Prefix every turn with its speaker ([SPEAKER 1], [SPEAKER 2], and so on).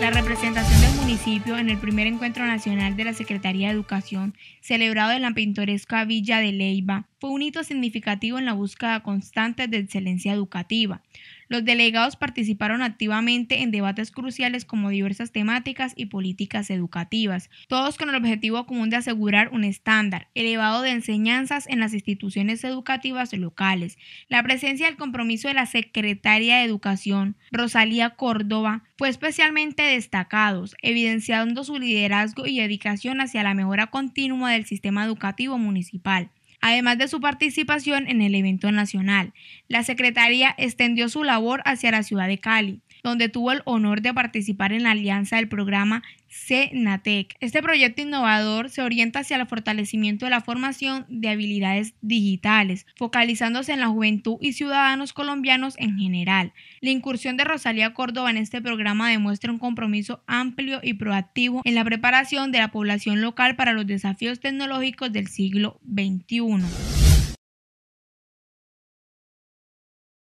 [SPEAKER 1] La representación del municipio en el primer encuentro nacional de la Secretaría de Educación, celebrado en la pintoresca Villa de Leiva, fue un hito significativo en la búsqueda constante de excelencia educativa. Los delegados participaron activamente en debates cruciales como diversas temáticas y políticas educativas, todos con el objetivo común de asegurar un estándar elevado de enseñanzas en las instituciones educativas locales. La presencia y el compromiso de la secretaria de Educación, Rosalía Córdoba, fue especialmente destacados, evidenciando su liderazgo y dedicación hacia la mejora continua del sistema educativo municipal además de su participación en el evento nacional. La Secretaría extendió su labor hacia la ciudad de Cali donde tuvo el honor de participar en la alianza del programa CENATEC. E este proyecto innovador se orienta hacia el fortalecimiento de la formación de habilidades digitales, focalizándose en la juventud y ciudadanos colombianos en general. La incursión de Rosalía Córdoba en este programa demuestra un compromiso amplio y proactivo en la preparación de la población local para los desafíos tecnológicos del siglo XXI.